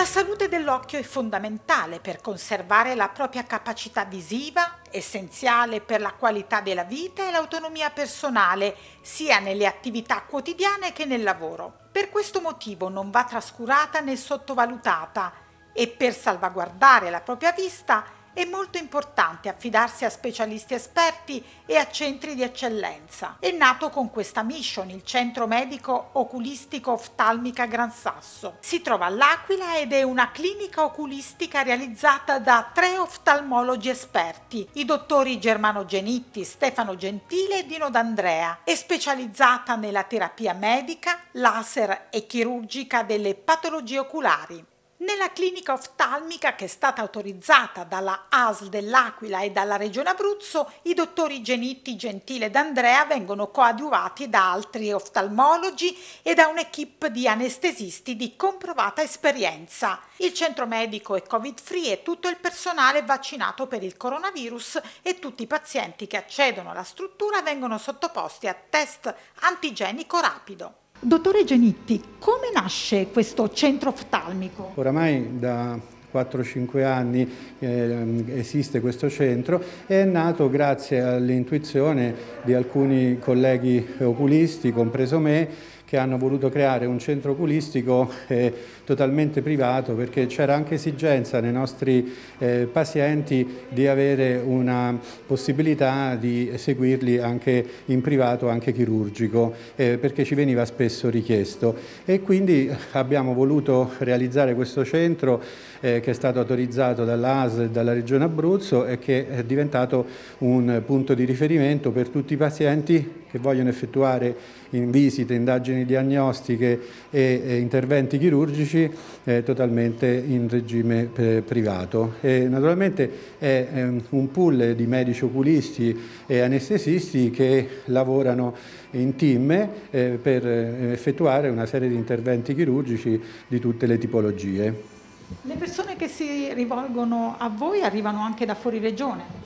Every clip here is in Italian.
La salute dell'occhio è fondamentale per conservare la propria capacità visiva, essenziale per la qualità della vita e l'autonomia personale, sia nelle attività quotidiane che nel lavoro. Per questo motivo non va trascurata né sottovalutata e per salvaguardare la propria vista è molto importante affidarsi a specialisti esperti e a centri di eccellenza. È nato con questa mission il Centro Medico Oculistico Oftalmica Gran Sasso. Si trova all'Aquila ed è una clinica oculistica realizzata da tre oftalmologi esperti, i dottori Germano Genitti, Stefano Gentile e Dino D'Andrea. È specializzata nella terapia medica, laser e chirurgica delle patologie oculari nella clinica oftalmica che è stata autorizzata dalla ASL dell'Aquila e dalla Regione Abruzzo, i dottori Genitti, Gentile ed Andrea vengono coadiuvati da altri oftalmologi e da un'equipe di anestesisti di comprovata esperienza. Il centro medico è covid-free e tutto il personale vaccinato per il coronavirus e tutti i pazienti che accedono alla struttura vengono sottoposti a test antigenico rapido. Dottore Genitti, come nasce questo centro oftalmico? Oramai da 4-5 anni eh, esiste questo centro e è nato grazie all'intuizione di alcuni colleghi oculisti, compreso me, che hanno voluto creare un centro oculistico eh, totalmente privato perché c'era anche esigenza nei nostri eh, pazienti di avere una possibilità di seguirli anche in privato, anche chirurgico, eh, perché ci veniva spesso richiesto. E quindi abbiamo voluto realizzare questo centro eh, che è stato autorizzato dall'AS e dalla Regione Abruzzo e che è diventato un punto di riferimento per tutti i pazienti che vogliono effettuare in visite, indagini indagini diagnostiche e, interventi chirurgici eh, totalmente in regime eh, privato. E naturalmente è ehm, un pool di medici oculisti e anestesisti che lavorano in team eh, per effettuare una serie di interventi chirurgici di tutte le tipologie. Le persone che si rivolgono a voi arrivano anche da fuori regione?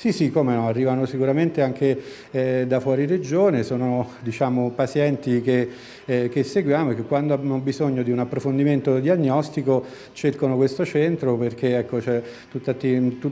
Sì, sì, come no, arrivano sicuramente anche eh, da fuori regione, sono diciamo, pazienti che eh, che seguiamo e che quando hanno bisogno di un approfondimento diagnostico cercano questo centro perché ecco, c'è tutta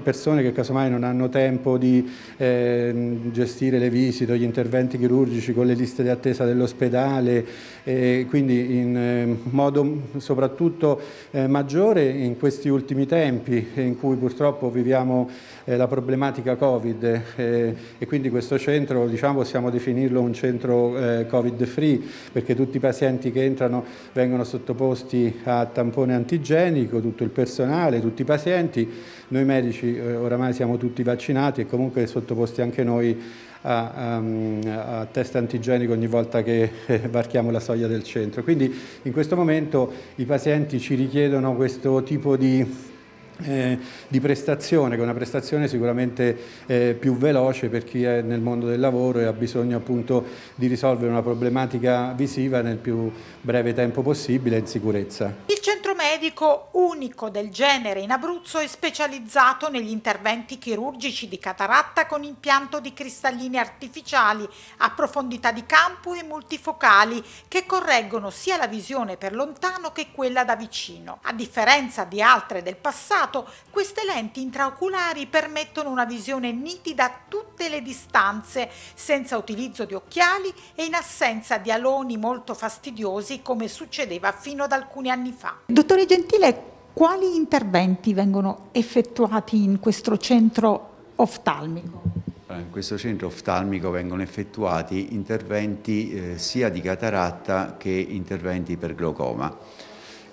persone che casomai non hanno tempo di eh, gestire le visite, gli interventi chirurgici con le liste di attesa dell'ospedale, eh, quindi in ehm, modo soprattutto eh, maggiore in questi ultimi tempi in cui purtroppo viviamo eh, la problematica Covid eh, e quindi questo centro diciamo, possiamo definirlo un centro Covid free perché tutti tutti i pazienti che entrano vengono sottoposti a tampone antigenico, tutto il personale, tutti i pazienti. Noi medici eh, oramai siamo tutti vaccinati e comunque sottoposti anche noi a, a, ehm, a, test antigenico ogni volta che eh, varchiamo la soglia del centro. Quindi in questo momento i pazienti ci richiedono questo tipo di eh, di prestazione, che è una prestazione sicuramente eh, più veloce per chi è nel mondo del lavoro e ha bisogno appunto di risolvere una problematica visiva nel più breve tempo possibile in sicurezza. Il centro medico unico del genere in Abruzzo è specializzato negli interventi chirurgici di cataratta con impianto di cristalline artificiali a profondità di campo e multifocali che correggono sia la visione per lontano che quella da vicino. A differenza di altre del passato, osservato, queste lenti intraoculari permettono una visione nitida a tutte le distanze, senza utilizzo di occhiali e in assenza di aloni molto fastidiosi come succedeva fino ad alcuni anni fa. Dottore Gentile, quali interventi vengono effettuati in questo centro oftalmico? Eh, in questo centro oftalmico vengono effettuati interventi eh, sia di cataratta che interventi per glaucoma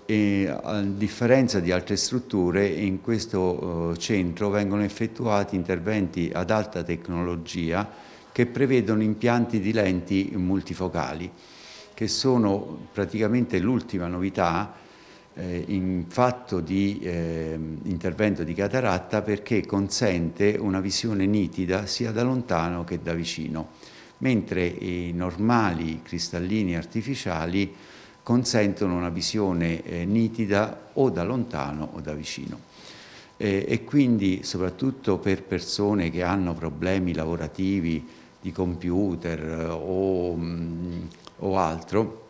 e a differenza di altre strutture in questo eh, centro vengono effettuati interventi ad alta tecnologia che prevedono impianti di lenti multifocali che sono praticamente l'ultima novità eh, in fatto di eh, intervento di cataratta perché consente una visione nitida sia da lontano che da vicino mentre i normali cristallini artificiali consentono una visione eh, nitida o da lontano o da vicino. E, e quindi soprattutto per persone che hanno problemi lavorativi di computer eh, o, mh, mm, o altro,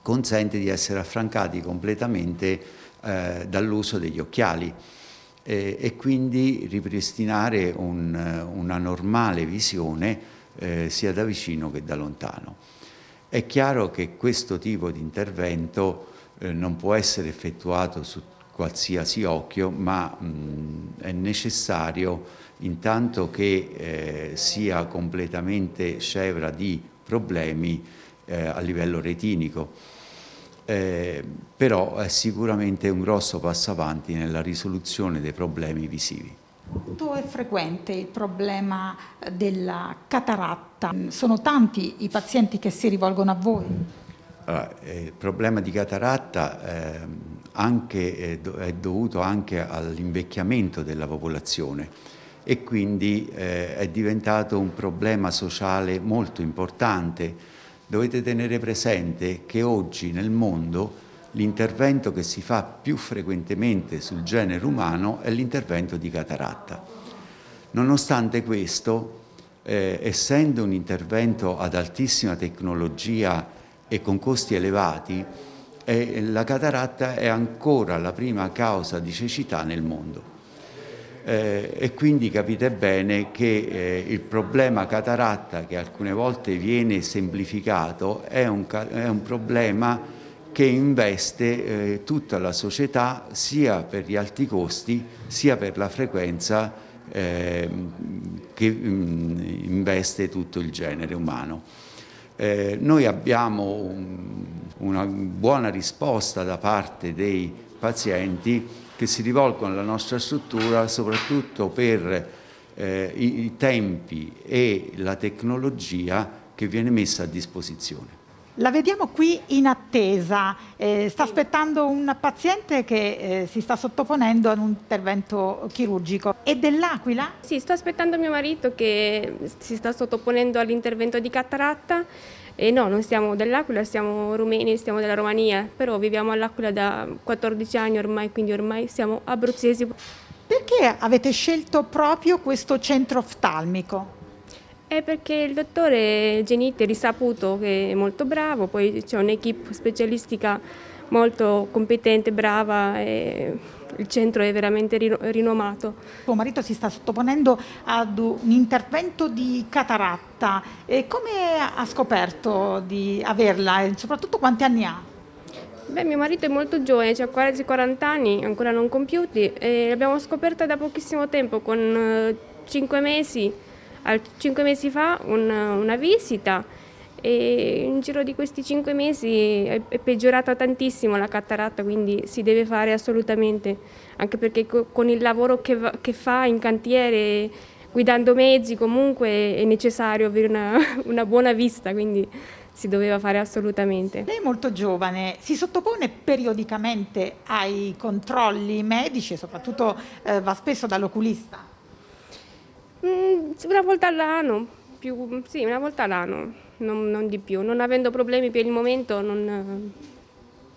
consente di essere affrancati completamente eh, dall'uso degli occhiali eh, e quindi ripristinare un, eh, una normale visione eh, sia da vicino che da lontano. È chiaro che questo tipo di intervento eh, non può essere effettuato su qualsiasi occhio, ma mh, mm, è necessario intanto che eh, sia completamente scevra di problemi eh, a livello retinico. Eh, però è sicuramente un grosso passo avanti nella risoluzione dei problemi visivi. Quanto è frequente il problema eh, della cataratta? Mm, sono tanti i pazienti che si rivolgono a voi? Allora, eh, il problema di cataratta è, ehm, anche, eh, è dovuto anche all'invecchiamento della popolazione e quindi è diventato un problema sociale molto importante. Dovete tenere presente che oggi nel mondo l'intervento che si fa più frequentemente sul genere umano è l'intervento di cataratta. Nonostante questo, eh, essendo un intervento ad altissima tecnologia e con costi elevati, eh, la cataratta è ancora la prima causa di cecità nel mondo. Eh, e quindi capite bene che eh, il problema cataratta, che alcune volte viene semplificato, è un, è un problema che investe eh, tutta la società sia per gli alti costi sia per la frequenza eh, che mh, mm, investe tutto il genere umano. Eh, noi abbiamo un, una buona risposta da parte dei pazienti che si rivolgono alla nostra struttura soprattutto per eh, i, i tempi e la tecnologia che viene messa a disposizione. La vediamo qui in attesa, eh, sta aspettando un paziente che eh, si sta sottoponendo ad un intervento chirurgico. È dell'Aquila? Sì, sto aspettando mio marito che si sta sottoponendo all'intervento di cataratta. E no, non siamo dell'Aquila, siamo rumeni, siamo della Romania, però viviamo all'Aquila da 14 anni ormai, quindi ormai siamo abruzzesi. Perché avete scelto proprio questo centro oftalmico? È perché il dottore Genite è risaputo che è molto bravo, poi c'è un'equipe specialistica molto competente, brava e il centro è veramente rinomato. Tuo marito si sta sottoponendo ad un intervento di cataratta. E come ha scoperto di averla e soprattutto quanti anni ha? Beh, mio marito è molto giovane, ha quasi 40 anni, ancora non compiuti, e l'abbiamo scoperta da pochissimo tempo, con 5 eh, mesi cinque mesi fa un, una visita e in giro di questi cinque mesi è, è peggiorata tantissimo la cataratta, quindi si deve fare assolutamente, anche perché co, con il lavoro che, va, che, fa in cantiere, guidando mezzi, comunque è necessario avere una, una buona vista, quindi si doveva fare assolutamente. Lei è molto giovane, si sottopone periodicamente ai controlli medici soprattutto eh, va spesso dall'oculista? Mm, una volta all'anno, più, sì, una volta all'anno, non, non, di più. Non avendo problemi per il momento, non,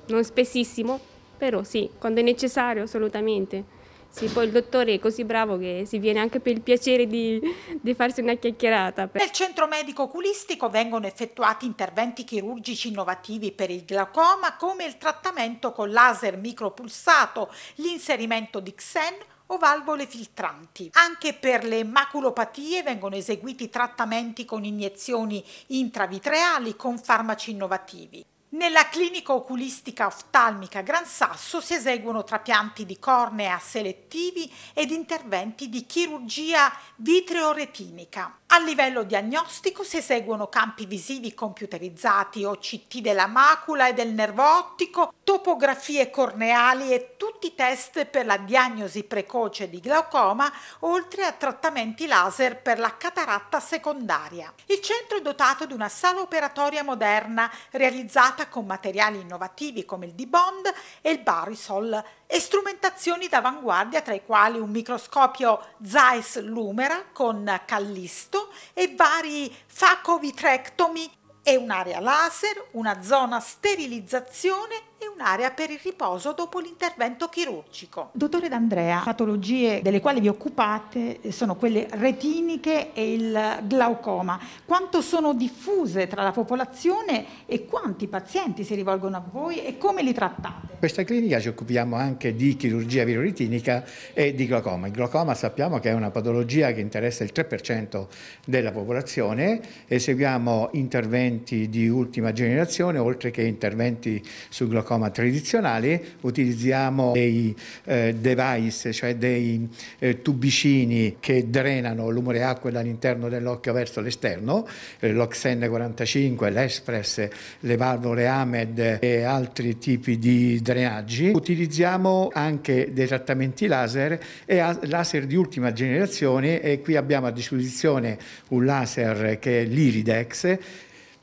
non spessissimo, però sì, quando è necessario assolutamente. Sì, poi il dottore è così bravo che si viene anche per il piacere di, di farsi una chiacchierata. Nel centro medico oculistico vengono effettuati interventi chirurgici innovativi per il glaucoma come il trattamento con laser micropulsato, l'inserimento di Xen o valvole filtranti. Anche per le maculopatie vengono eseguiti trattamenti con iniezioni intravitreali con farmaci innovativi. Nella clinica oculistica oftalmica Gran Sasso si eseguono trapianti di cornea selettivi ed interventi di chirurgia vitreoretinica. A livello diagnostico si eseguono campi visivi computerizzati, OCT della macula e del nervo ottico, topografie corneali e tutti i test per la diagnosi precoce di glaucoma, oltre a trattamenti laser per la cataratta secondaria. Il centro è dotato di una sala operatoria moderna realizzata con materiali innovativi come il D-Bond e il Barisol e strumentazioni d'avanguardia tra i quali un microscopio Zeiss Lumera con Callisto e vari facovitrectomi e un'area laser, una zona sterilizzazione e un'area per il riposo dopo l'intervento chirurgico. Dottore D'Andrea, patologie delle quali vi occupate eh, sono quelle retiniche e il glaucoma. Quanto sono diffuse tra la popolazione e quanti pazienti si rivolgono a voi e come li trattate? In questa clinica ci occupiamo anche di chirurgia viroritinica e di glaucoma. Il glaucoma sappiamo che è una patologia che interessa il 3% della popolazione. Eseguiamo interventi di ultima generazione oltre che interventi sul glaucoma glaucoma tradizionali utilizziamo dei eh, device, cioè dei eh, tubicini che drenano l'umore acqua dall'interno dell'occhio verso l'esterno, eh, l'Oxen45, l'Express, le valvole AMED e altri tipi di drenaggi. Utilizziamo anche dei trattamenti laser e laser di ultima generazione e qui abbiamo a disposizione un laser che è l'Iridex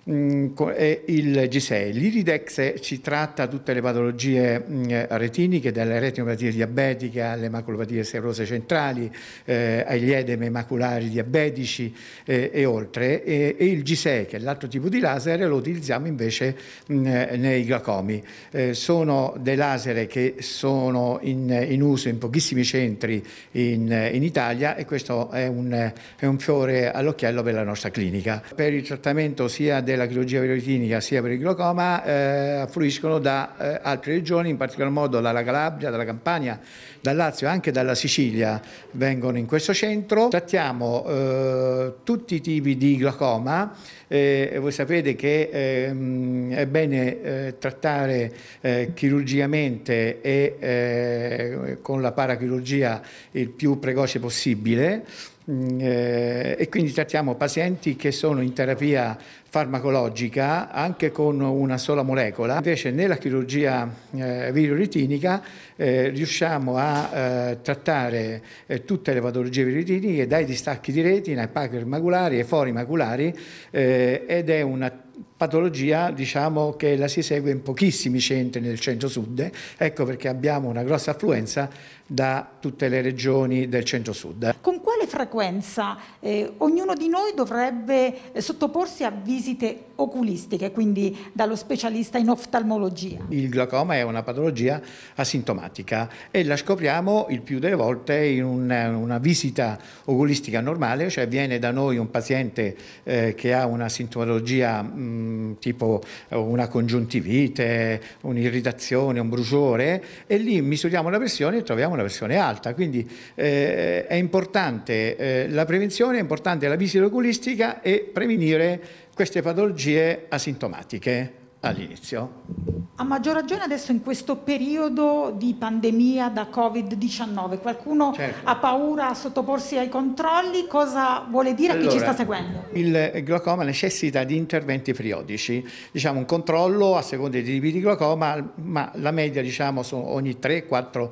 Mm, e il G6. L'Iridex ci tratta tutte le patologie mm, retiniche, dalle retinopatie diabetiche alle maculopatie serose centrali, eh, agli edemi maculari diabetici eh, e oltre. E, e, il G6, che è l'altro tipo di laser, lo utilizziamo invece mh, mm, nei glaucomi. Eh, sono dei laser che sono in, in uso in pochissimi centri in, in, Italia e questo è un, è un fiore all'occhiello per la nostra clinica. Per il trattamento sia della chirurgia periortinica sia per il glaucoma eh, affluiscono da eh, altre regioni, in particolar modo dalla Calabria, dalla Campania, dal Lazio e anche dalla Sicilia vengono in questo centro. Trattiamo eh, tutti i tipi di glaucoma eh, e voi sapete che ehm, è bene eh, trattare eh, chirurgicamente e con la parachirurgia il più precoce possibile mm, e quindi trattiamo pazienti che sono in terapia farmacologica anche con una sola molecola. Invece nella chirurgia eh, viruritinica eh, riusciamo a eh, trattare eh, tutte le patologie viruritiniche dai distacchi di retina, ai pancreas maculari, e fori maculari eh, ed è una patologia diciamo, che la si segue in pochissimi centri nel centro-sud, ecco perché abbiamo una grossa affluenza da tutte le regioni del centro-sud. Con quale frequenza eh, ognuno di noi dovrebbe sottoporsi a visite visite oculistiche, quindi dallo specialista in oftalmologia. Il glaucoma è una patologia asintomatica e la scopriamo il più delle volte in una, una visita oculistica normale, cioè viene da noi un paziente eh, che ha una sintomatologia mh, mm, tipo eh, una congiuntivite, un'irritazione, un bruciore e lì misuriamo la pressione e troviamo una pressione alta, quindi eh, è importante eh, la prevenzione, è importante la visita oculistica e prevenire queste patologie asintomatiche all'inizio. A maggior ragione adesso in questo periodo di pandemia da Covid-19, qualcuno certo. ha paura a sottoporsi ai controlli, cosa vuole dire allora, a chi ci sta seguendo? Il glaucoma necessita di interventi periodici, diciamo un controllo a seconda dei tipi di glaucoma, ma la media diciamo sono ogni 3-4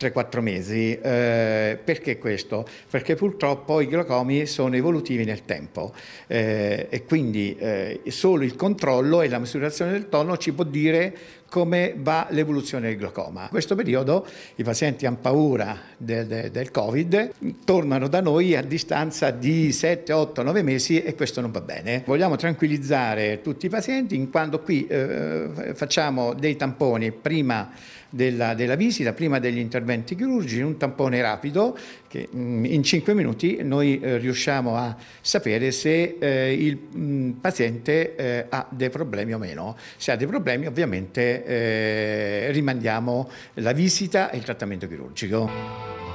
3-4 mesi. Eh, perché questo? Perché purtroppo i glaucomi sono evolutivi nel tempo eh, e quindi eh, solo il controllo e la misurazione del tono ci può dire come va l'evoluzione del glaucoma. In questo periodo i pazienti hanno paura del, del, del Covid, tornano da noi a distanza di 7, 8, 9 mesi e questo non va bene. Vogliamo tranquillizzare tutti i pazienti in quanto qui eh, facciamo dei tamponi prima della, della, visita, prima degli interventi chirurgici, un tampone rapido che mm, in 5 minuti noi eh, riusciamo a sapere se eh, il mh, mm, paziente eh, ha dei problemi o meno. Se ha dei problemi ovviamente eh, rimandiamo la visita e il trattamento chirurgico.